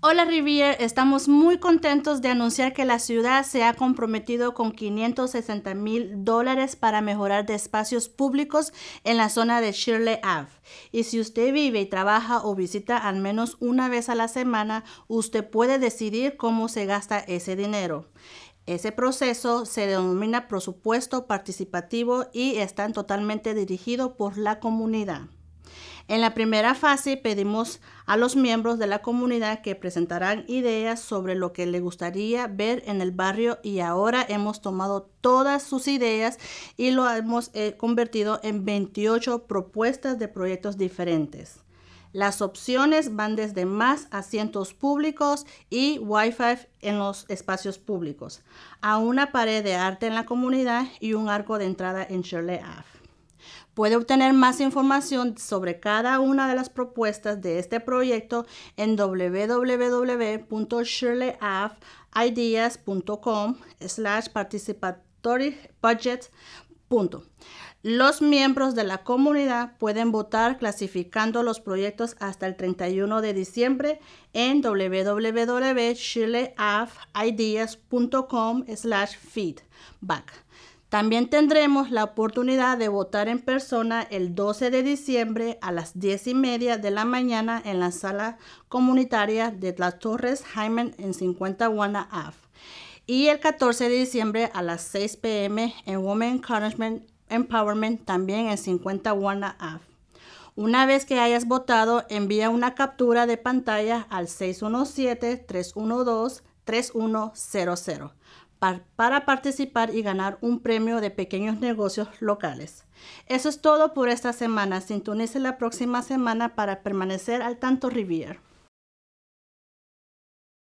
Hola Rivier, estamos muy contentos de anunciar que la ciudad se ha comprometido con 560 mil dólares para mejorar de espacios públicos en la zona de Shirley Ave. Y si usted vive y trabaja o visita al menos una vez a la semana, usted puede decidir cómo se gasta ese dinero. Ese proceso se denomina presupuesto participativo y está totalmente dirigido por la comunidad. En la primera fase pedimos a los miembros de la comunidad que presentaran ideas sobre lo que le gustaría ver en el barrio y ahora hemos tomado todas sus ideas y lo hemos eh, convertido en 28 propuestas de proyectos diferentes. Las opciones van desde más asientos públicos y Wi-Fi en los espacios públicos, a una pared de arte en la comunidad y un arco de entrada en Shirley Ave. Puede obtener más información sobre cada una de las propuestas de este proyecto en www.shirleyafideas.com slash participatory budget. Los miembros de la comunidad pueden votar clasificando los proyectos hasta el 31 de diciembre en www.shirleyafideas.com/. slash feedback. También tendremos la oportunidad de votar en persona el 12 de diciembre a las 10 y media de la mañana en la sala comunitaria de las Torres Hyman en 50 AF. y el 14 de diciembre a las 6 pm en Women Encouragement Empowerment también en 50 Wanda Una vez que hayas votado, envía una captura de pantalla al 617 312 3100 para participar y ganar un premio de pequeños negocios locales. Eso es todo por esta semana. Sintonice la próxima semana para permanecer al tanto Rivier.